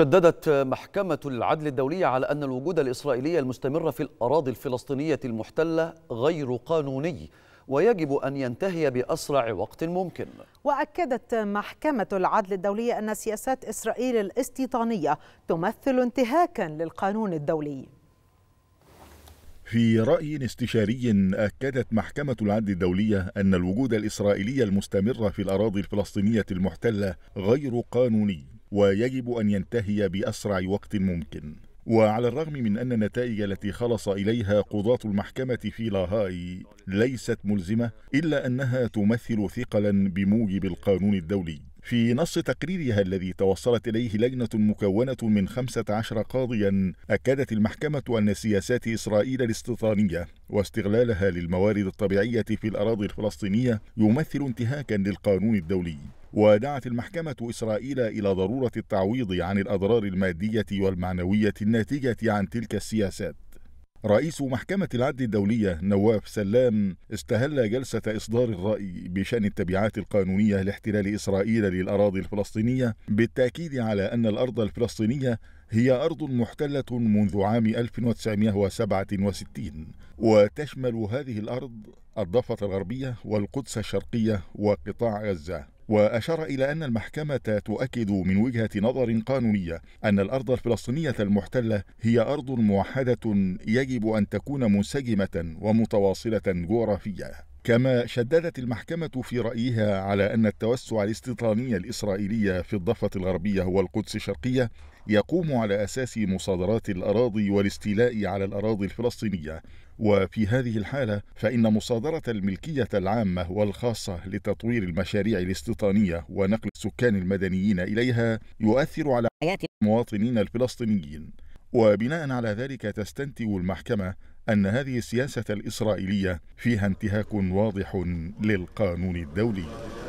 شددت محكمة العدل الدولية على أن الوجود الإسرائيلي المستمر في الأراضي الفلسطينية المحتلة غير قانوني ويجب أن ينتهي بأسرع وقت ممكن وأكدت محكمة العدل الدولية أن سياسات إسرائيل الاستيطانية تمثل انتهاكا للقانون الدولي في رأي استشاري أكدت محكمة العدل الدولية أن الوجود الإسرائيلي المستمر في الأراضي الفلسطينية المحتلة غير قانوني ويجب أن ينتهي بأسرع وقت ممكن وعلى الرغم من أن النتائج التي خلص إليها قضاة المحكمة في لاهاي ليست ملزمة إلا أنها تمثل ثقلا بموجب القانون الدولي في نص تقريرها الذي توصلت إليه لجنة مكونة من 15 قاضيا أكدت المحكمة أن سياسات إسرائيل الاستيطانية واستغلالها للموارد الطبيعية في الأراضي الفلسطينية يمثل انتهاكا للقانون الدولي ودعت المحكمة إسرائيل إلى ضرورة التعويض عن الأضرار المادية والمعنوية الناتجة عن تلك السياسات رئيس محكمة العدل الدولية نواف سلام استهل جلسة إصدار الرأي بشأن التبعات القانونية لاحتلال إسرائيل للأراضي الفلسطينية بالتأكيد على أن الأرض الفلسطينية هي أرض محتلة منذ عام 1967 وتشمل هذه الأرض الضفة الغربية والقدس الشرقية وقطاع غزة وأشار إلى أن المحكمة تؤكد من وجهة نظر قانونية أن الأرض الفلسطينية المحتلة هي أرض موحدة يجب أن تكون منسجمة ومتواصلة جغرافيا كما شددت المحكمة في رأيها على أن التوسع الاستيطاني الإسرائيلي في الضفة الغربية والقدس الشرقية يقوم على أساس مصادرات الأراضي والاستيلاء على الأراضي الفلسطينية وفي هذه الحالة فإن مصادرة الملكية العامة والخاصة لتطوير المشاريع الاستيطانية ونقل السكان المدنيين إليها يؤثر على حياة المواطنين الفلسطينيين وبناء على ذلك تستنتج المحكمة أن هذه السياسة الإسرائيلية فيها انتهاك واضح للقانون الدولي